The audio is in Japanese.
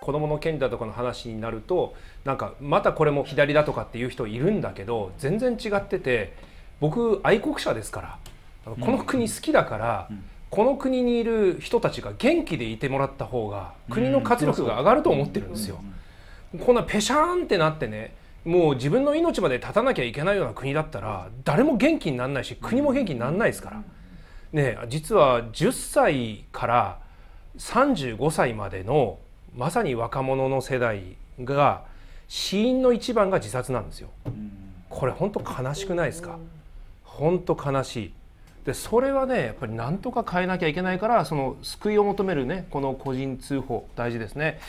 子どもの権利だとかの話になるとなんかまたこれも左だとかっていう人いるんだけど全然違ってて僕愛国者ですからこの国好きだから、この国にいる人たちが元気でいてもらった方が国の活力が上がると思ってるんですよ。こんなペシャーンってなってねもう自分の命まで絶たなきゃいけないような国だったら誰も元気にならないし国も元気にならないですから。ね、実は10歳から35歳までのまさに若者の世代が死因の一番が自殺なんですよ。これ本当悲しくないですか本当悲しい。でそれはねやっぱりなんとか変えなきゃいけないからその救いを求めるねこの個人通報大事ですね